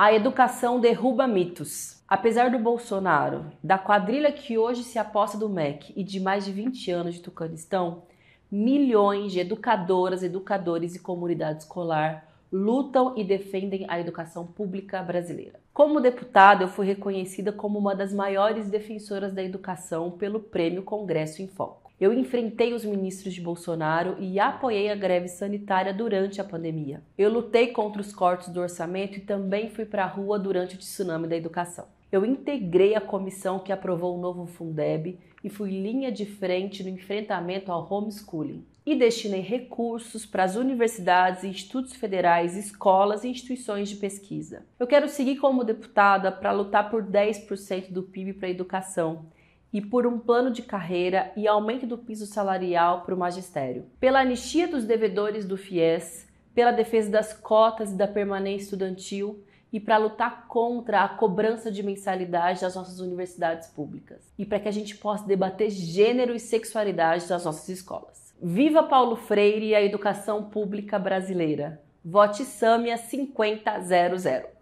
A educação derruba mitos. Apesar do Bolsonaro, da quadrilha que hoje se aposta do MEC e de mais de 20 anos de Tucanistão, milhões de educadoras, educadores e comunidade escolar lutam e defendem a educação pública brasileira. Como deputada, eu fui reconhecida como uma das maiores defensoras da educação pelo Prêmio Congresso em Foco. Eu enfrentei os ministros de Bolsonaro e apoiei a greve sanitária durante a pandemia. Eu lutei contra os cortes do orçamento e também fui para a rua durante o tsunami da educação. Eu integrei a comissão que aprovou o novo Fundeb e fui linha de frente no enfrentamento ao homeschooling. E destinei recursos para as universidades, institutos federais, escolas e instituições de pesquisa. Eu quero seguir como deputada para lutar por 10% do PIB para a educação e por um plano de carreira e aumento do piso salarial para o magistério. Pela anistia dos devedores do FIES, pela defesa das cotas e da permanência estudantil e para lutar contra a cobrança de mensalidade das nossas universidades públicas e para que a gente possa debater gênero e sexualidade das nossas escolas. Viva Paulo Freire e a educação pública brasileira. Vote Sâmia 5000.